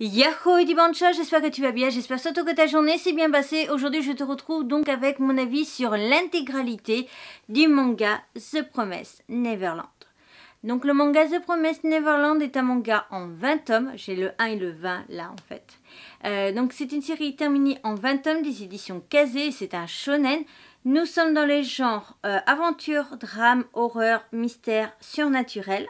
Yahoo et Dibancha, j'espère que tu vas bien, j'espère surtout que ta journée s'est bien passée. Aujourd'hui, je te retrouve donc avec mon avis sur l'intégralité du manga The Promise Neverland. Donc le manga The Promise Neverland est un manga en 20 tomes, j'ai le 1 et le 20 là en fait. Euh, donc c'est une série terminée en 20 tomes des éditions Kazé, c'est un shonen. Nous sommes dans les genres euh, aventure, drame, horreur, mystère, surnaturel.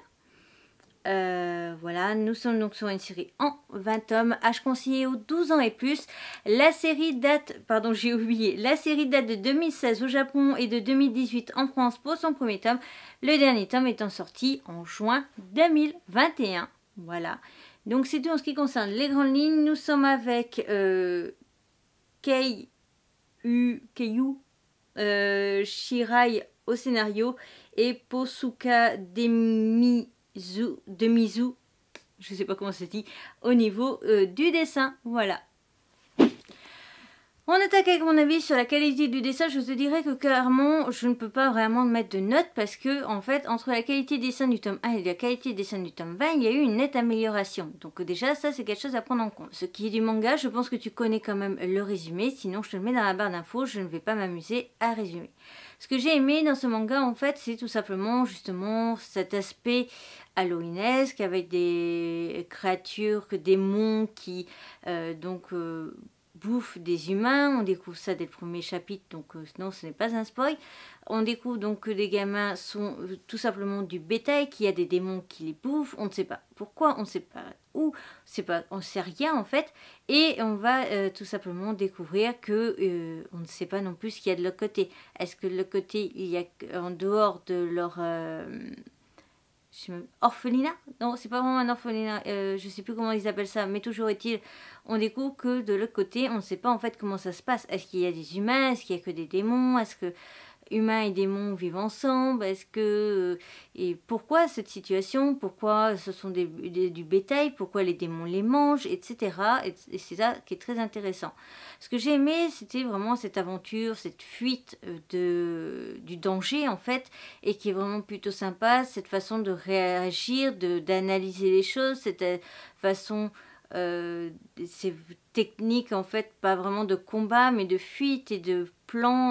Euh, voilà, nous sommes donc sur une série en 20 tomes, âge conseillé aux 12 ans et plus. La série date, pardon, j'ai oublié, la série date de 2016 au Japon et de 2018 en France pour son premier tome, le dernier tome étant sorti en juin 2021. Voilà. Donc c'est tout en ce qui concerne les grandes lignes. Nous sommes avec euh, Kei U, euh, Shirai au scénario et Posuka Demi zou, demi zou, je sais pas comment ça se dit, au niveau euh, du dessin. Voilà. On attaque avec mon avis sur la qualité du dessin. Je te dirais que clairement, je ne peux pas vraiment mettre de notes parce que, en fait, entre la qualité du dessin du tome 1 et la qualité du dessin du tome 20, il y a eu une nette amélioration. Donc, déjà, ça, c'est quelque chose à prendre en compte. Ce qui est du manga, je pense que tu connais quand même le résumé. Sinon, je te le mets dans la barre d'infos. Je ne vais pas m'amuser à résumer. Ce que j'ai aimé dans ce manga, en fait, c'est tout simplement justement cet aspect halloweenesque avec des créatures, des démons qui euh, donc euh, bouffent des humains. On découvre ça dès le premier chapitre, donc euh, non, ce n'est pas un spoil. On découvre donc que les gamins sont tout simplement du bétail, qu'il y a des démons qui les bouffent. On ne sait pas pourquoi, on ne sait pas on c'est pas, on sait rien en fait, et on va euh, tout simplement découvrir que euh, on ne sait pas non plus ce qu'il y a de l'autre côté. Est-ce que de l'autre côté il y a en dehors de leur euh, orphelinat Non, c'est pas vraiment un orphelinat, Je je sais plus comment ils appellent ça, mais toujours est-il, on découvre que de l'autre côté, on ne sait pas en fait comment ça se passe. Est-ce qu'il y a des humains Est-ce qu'il y a que des démons Est-ce que humains et démons vivent ensemble Est-ce que euh, et pourquoi cette situation Pourquoi ce sont du bétail Pourquoi les démons les mangent, etc. Et, c'est ça qui est très intéressant. Ce que j'ai aimé, c'était vraiment cette aventure, cette fuite euh, de, du danger en fait, et qui est vraiment plutôt sympa. Cette façon de réagir, de d'analyser les choses, cette euh, façon ces techniques en fait pas vraiment de combat mais de fuite et de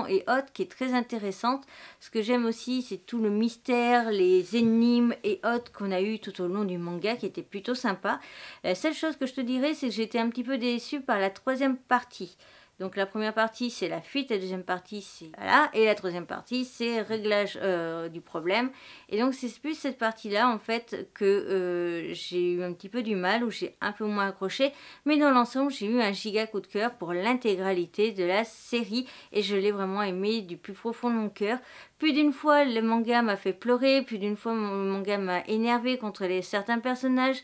et autres qui est très intéressante. Ce que j'aime aussi, c'est tout le mystère, les énigmes et autres qu'on a eu tout au long du manga qui était plutôt sympa. La seule chose que je te dirais, c'est que j'étais un petit peu déçue par la troisième partie. Donc la première partie c'est la fuite, la deuxième partie c'est voilà, et la troisième partie c'est réglage euh, du problème. Et donc c'est plus cette partie-là en fait que euh, j'ai eu un petit peu du mal, ou j'ai un peu moins accroché, mais dans l'ensemble j'ai eu un giga coup de cœur pour l'intégralité de la série et je l'ai vraiment aimé du plus profond de mon cœur. Plus d'une fois le manga m'a fait pleurer, plus d'une fois le manga m'a énervé contre certains personnages,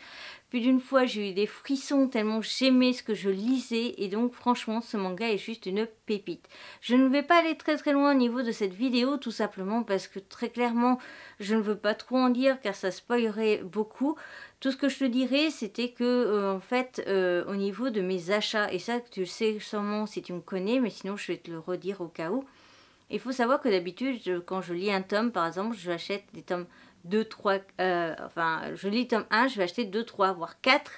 plus d'une fois, j'ai eu des frissons tellement j'aimais ce que je lisais et donc franchement, ce manga est juste une pépite. Je ne vais pas aller très très loin au niveau de cette vidéo tout simplement parce que très clairement, je ne veux pas trop en dire car ça spoilerait beaucoup. Tout ce que je te dirais, c'était que euh, en fait, euh, au niveau de mes achats, et ça tu le sais sûrement si tu me connais, mais sinon je vais te le redire au cas où. Il faut savoir que d'habitude, quand je lis un tome, par exemple, je achète des tomes 2, 3, euh, enfin, je lis tome 1, je vais acheter 2, 3, voire 4.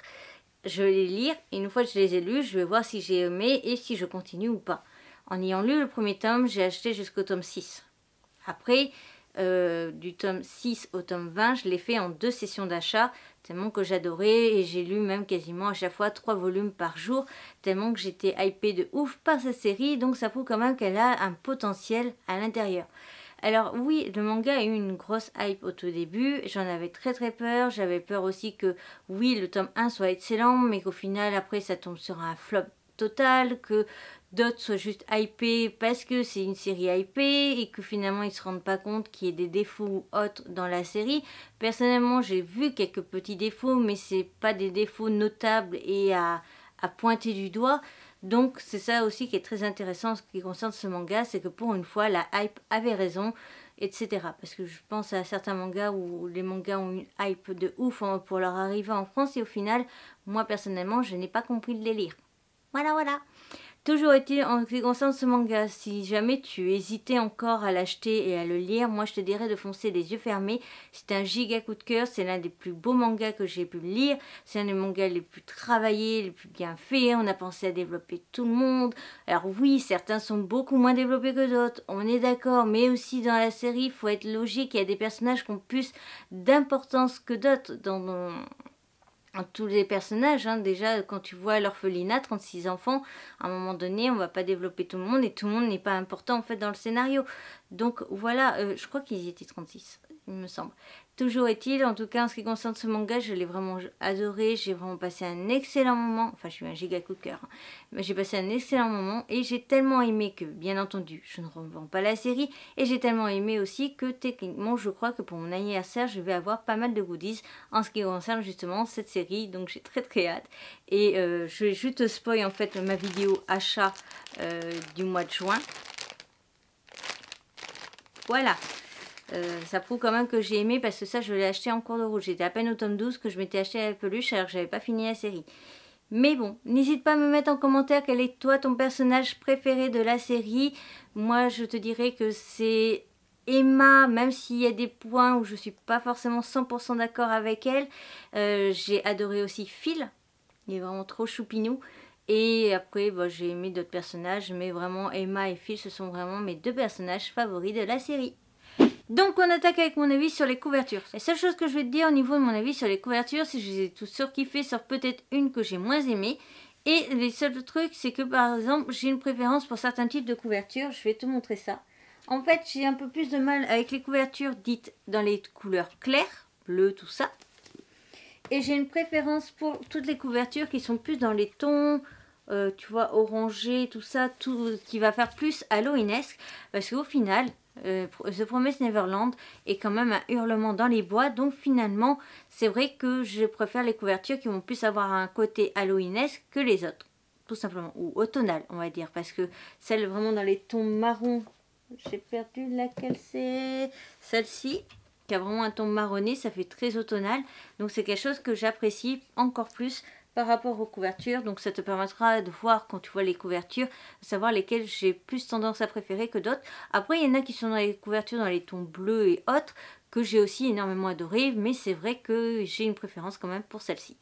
Je vais les lire, et une fois que je les ai lus, je vais voir si j'ai aimé et si je continue ou pas. En ayant lu le premier tome, j'ai acheté jusqu'au tome 6. Après, euh, du tome 6 au tome 20, je l'ai fait en deux sessions d'achat, tellement que j'adorais et j'ai lu même quasiment à chaque fois trois volumes par jour, tellement que j'étais hypée de ouf par cette série, donc ça prouve quand même qu'elle a un potentiel à l'intérieur. Alors oui, le manga a eu une grosse hype au tout début, j'en avais très très peur, j'avais peur aussi que oui, le tome 1 soit excellent, mais qu'au final après ça tombe sur un flop totale, que d'autres soient juste hypés parce que c'est une série hypée et que finalement ils se rendent pas compte qu'il y ait des défauts ou autres dans la série. Personnellement, j'ai vu quelques petits défauts, mais c'est pas des défauts notables et à, à pointer du doigt. Donc c'est ça aussi qui est très intéressant en ce qui concerne ce manga, c'est que pour une fois la hype avait raison, etc. Parce que je pense à certains mangas où les mangas ont une hype de ouf pour leur arrivée en France et au final, moi personnellement, je n'ai pas compris le délire. Voilà, voilà. Toujours été en ce qui concerne ce manga, si jamais tu hésitais encore à l'acheter et à le lire, moi je te dirais de foncer les yeux fermés. C'est un giga coup de cœur, c'est l'un des plus beaux mangas que j'ai pu lire, c'est un des mangas les plus travaillés, les plus bien faits, on a pensé à développer tout le monde. Alors oui, certains sont beaucoup moins développés que d'autres, on est d'accord, mais aussi dans la série, il faut être logique, il y a des personnages qui ont plus d'importance que d'autres dans, tous les personnages, hein. déjà quand tu vois l'orphelinat, 36 enfants, à un moment donné on ne va pas développer tout le monde et tout le monde n'est pas important en fait dans le scénario. Donc voilà, euh, je crois qu'ils y étaient 36 il me semble. Toujours est-il, en tout cas en ce qui concerne ce manga, je l'ai vraiment adoré, j'ai vraiment passé un excellent moment, enfin je suis un giga coup de cœur, hein. mais j'ai passé un excellent moment et j'ai tellement aimé que, bien entendu, je ne revends pas la série et j'ai tellement aimé aussi que techniquement je crois que pour mon anniversaire je vais avoir pas mal de goodies en ce qui concerne justement cette série, donc j'ai très très hâte et euh, je vais juste spoil en fait ma vidéo achat euh, du mois de juin. Voilà, euh, ça prouve quand même que j'ai aimé parce que ça je l'ai acheté en cours de route. J'étais à peine au tome 12 que je m'étais acheté la peluche alors que j'avais pas fini la série. Mais bon, n'hésite pas à me mettre en commentaire quel est toi ton personnage préféré de la série. Moi je te dirais que c'est Emma, même s'il y a des points où je suis pas forcément 100% d'accord avec elle. Euh, j'ai adoré aussi Phil, il est vraiment trop choupinou. Et après, bah, j'ai aimé d'autres personnages, mais vraiment Emma et Phil, ce sont vraiment mes deux personnages favoris de la série. Donc on attaque avec mon avis sur les couvertures. La seule chose que je vais te dire au niveau de mon avis sur les couvertures, c'est que je les ai tous surkiffées, sauf peut-être une que j'ai moins aimée. Et les seuls trucs, c'est que par exemple, j'ai une préférence pour certains types de couvertures. Je vais te montrer ça. En fait, j'ai un peu plus de mal avec les couvertures dites dans les couleurs claires, bleu, tout ça. Et j'ai une préférence pour toutes les couvertures qui sont plus dans les tons, euh, tu vois, orangés, tout ça, tout qui va faire plus Halloweenesque. Parce qu'au final, ce euh, The Promise Neverland est quand même un hurlement dans les bois. Donc finalement, c'est vrai que je préfère les couvertures qui vont plus avoir un côté halloweenesque que les autres. Tout simplement. Ou automnal, on va dire. Parce que celle vraiment dans les tons marron, j'ai perdu laquelle c'est. Celle-ci, qui a vraiment un ton marronné, ça fait très automnal. Donc c'est quelque chose que j'apprécie encore plus par rapport aux couvertures. Donc ça te permettra de voir quand tu vois les couvertures, savoir lesquelles j'ai plus tendance à préférer que d'autres. Après, il y en a qui sont dans les couvertures dans les tons bleus et autres que j'ai aussi énormément adoré, mais c'est vrai que j'ai une préférence quand même pour celle-ci.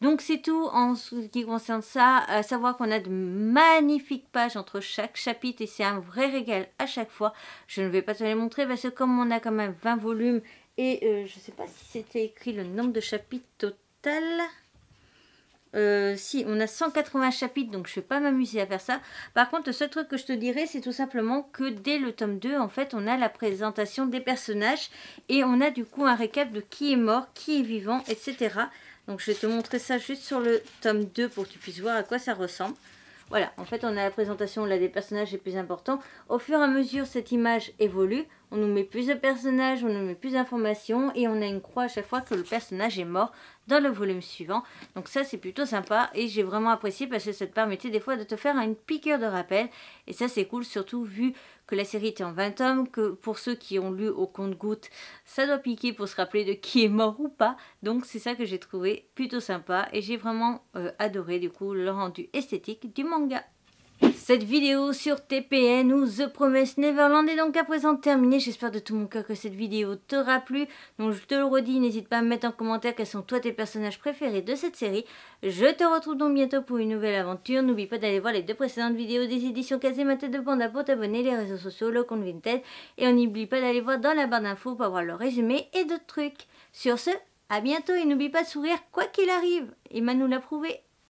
Donc c'est tout en ce qui concerne ça, à savoir qu'on a de magnifiques pages entre chaque chapitre et c'est un vrai régal à chaque fois. Je ne vais pas te les montrer parce que comme on a quand même 20 volumes et euh, je ne sais pas si c'était écrit le nombre de chapitres total. Euh, si, on a 180 chapitres, donc je ne vais pas m'amuser à faire ça. Par contre, le seul truc que je te dirais, c'est tout simplement que dès le tome 2, en fait, on a la présentation des personnages et on a du coup un récap de qui est mort, qui est vivant, etc. Donc je vais te montrer ça juste sur le tome 2 pour que tu puisses voir à quoi ça ressemble. Voilà, en fait, on a la présentation là des personnages les plus importants. Au fur et à mesure, cette image évolue on nous met plus de personnages, on nous met plus d'informations et on a une croix à chaque fois que le personnage est mort dans le volume suivant. Donc ça c'est plutôt sympa et j'ai vraiment apprécié parce que ça te permettait des fois de te faire une piqueur de rappel et ça c'est cool surtout vu que la série était en 20 tomes, que pour ceux qui ont lu au compte-goutte, ça doit piquer pour se rappeler de qui est mort ou pas. Donc c'est ça que j'ai trouvé plutôt sympa et j'ai vraiment euh, adoré du coup le rendu esthétique du manga cette vidéo sur TPN ou The Promise Neverland est donc à présent terminée. J'espère de tout mon cœur que cette vidéo t'aura plu. Donc je te le redis, n'hésite pas à me mettre en commentaire quels sont toi tes personnages préférés de cette série. Je te retrouve donc bientôt pour une nouvelle aventure. N'oublie pas d'aller voir les deux précédentes vidéos des éditions Casemate de Panda pour t'abonner, les réseaux sociaux, le compte Vinted. Et on n'oublie pas d'aller voir dans la barre d'infos pour avoir le résumé et d'autres trucs. Sur ce, à bientôt et n'oublie pas de sourire quoi qu'il arrive. Emmanuel nous l'a prouvé.